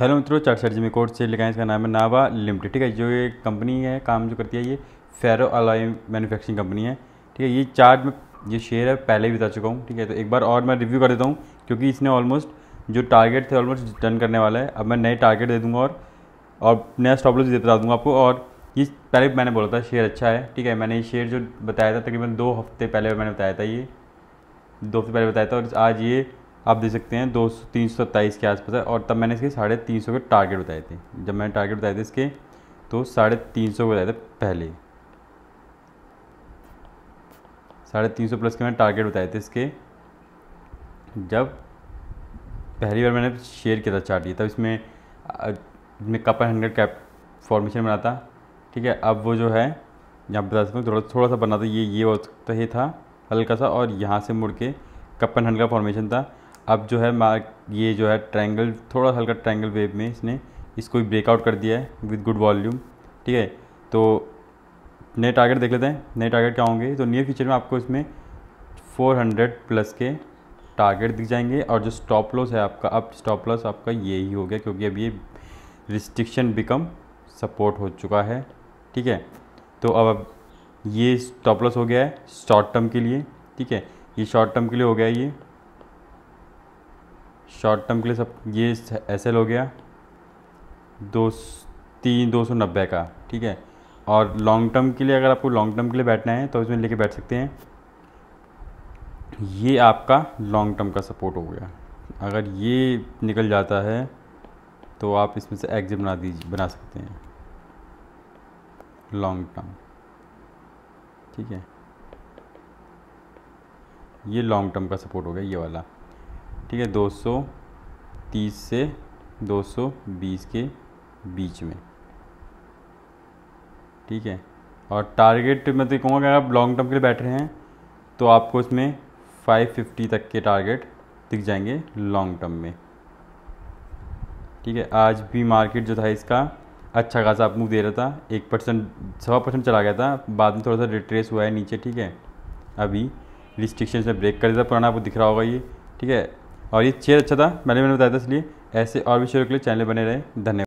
hello मित्रों chart जी में court से है इसका नाम है नावा लिमिटेड ठीक है जो ये कंपनी है काम जो करती है ये फेरो अलॉय मैन्युफैक्चरिंग कंपनी है ठीक है ये चार्ट में ये शेयर है पहले भी बता चुका हूँ ठीक है तो एक बार और मैं रिव्यू कर देता हूँ क्योंकि इसने ऑलमोस्ट जो टारगेट थे ऑलमोस्ट रिटर्न करने वाला है अब मैं नए टारगेट दे दूँगा और और नया स्टॉप लॉस देता दूँगा आपको और ये पहले मैंने बोला था शेयर अच्छा है ठीक है मैंने ये शेयर जो बताया था तकरीबन दो हफ्ते पहले मैंने बताया था ये दो हफ्ते पहले बताया था और आज ये आप देख सकते हैं दो सौ तीन सौ सत्ताईस के आसपास है और तब मैंने इसके साढ़े तीन सौ के टारगेट बताए थे जब मैंने टारगेट बताए थे इसके तो साढ़े तीन सौ बताए थे पहले साढ़े तीन सौ प्लस के मैंने टारगेट बताए थे इसके जब पहली बार मैंने शेयर किया था चार्ट ये तब इसमें इसमें कप हंड्रेड कैप फॉर्मेशन बना था ठीक है अब वो जो है यहाँ बता सकते थोड़ा थोड़ा सा बना था ये ये हो सकता ही था हल्का सा और यहाँ से मुड़ के कप एंड हंड्रेड का फॉर्मेशन था अब जो है मार्क ये जो है ट्रायंगल थोड़ा हल्का ट्रायंगल वेव में इसने इसको भी ब्रेकआउट कर दिया है विद गुड वॉल्यूम ठीक है तो नए टारगेट देख लेते हैं नए टारगेट क्या होंगे तो नियर फ्यूचर में आपको इसमें 400 प्लस के टारगेट दिख जाएंगे और जो स्टॉप लॉस है आपका अब स्टॉप लॉस आपका ये ही हो गया क्योंकि अब ये रिस्ट्रिक्शन बिकम सपोर्ट हो चुका है ठीक है तो अब अब ये स्टॉप लॉस हो गया है शॉर्ट टर्म के लिए ठीक है ये शॉर्ट टर्म के लिए हो गया ये शॉर्ट टर्म के लिए सब ये एस हो गया दो तीन दो सौ नब्बे का ठीक है और लॉन्ग टर्म के लिए अगर आपको लॉन्ग टर्म के लिए बैठना है तो इसमें लेके बैठ सकते हैं ये आपका लॉन्ग टर्म का सपोर्ट हो गया अगर ये निकल जाता है तो आप इसमें से एग्जिट बना दीजिए बना सकते हैं लॉन्ग टर्म ठीक है ये लॉन्ग टर्म का सपोर्ट हो गया ये वाला ठीक है 230 से 220 के बीच में ठीक है और टारगेट मैं तो कहूँगा अगर आप लॉन्ग टर्म के लिए बैठ रहे हैं तो आपको इसमें 550 तक के टारगेट दिख जाएंगे लॉन्ग टर्म में ठीक है आज भी मार्केट जो था इसका अच्छा खासा आप मुँह दे रहा था एक परसेंट सवा परसेंट चला गया था बाद में थोड़ा सा रिट्रेस हुआ है नीचे ठीक है अभी रिस्ट्रिक्शन से ब्रेक कर देता पुराना आपको दिख रहा होगा ये ठीक है और ये चेयर अच्छा था मैंने मैंने बताया था इसलिए ऐसे और भी शेयर के लिए चैनल बने रहे धन्यवाद